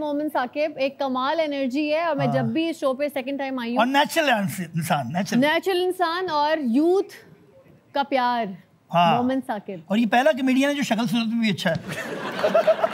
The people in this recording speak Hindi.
मोमिन साकिब एक कमाल एनर्जी है और मैं हाँ। जब भी इस शो पे सेकंड टाइम आई हूँ नेचुरल इंसान नेचुरल इंसान और यूथ का प्यार हाँ। मोमिन साकिब और ये पहला कमेडियन है जो शक्ल सूरत में भी अच्छा है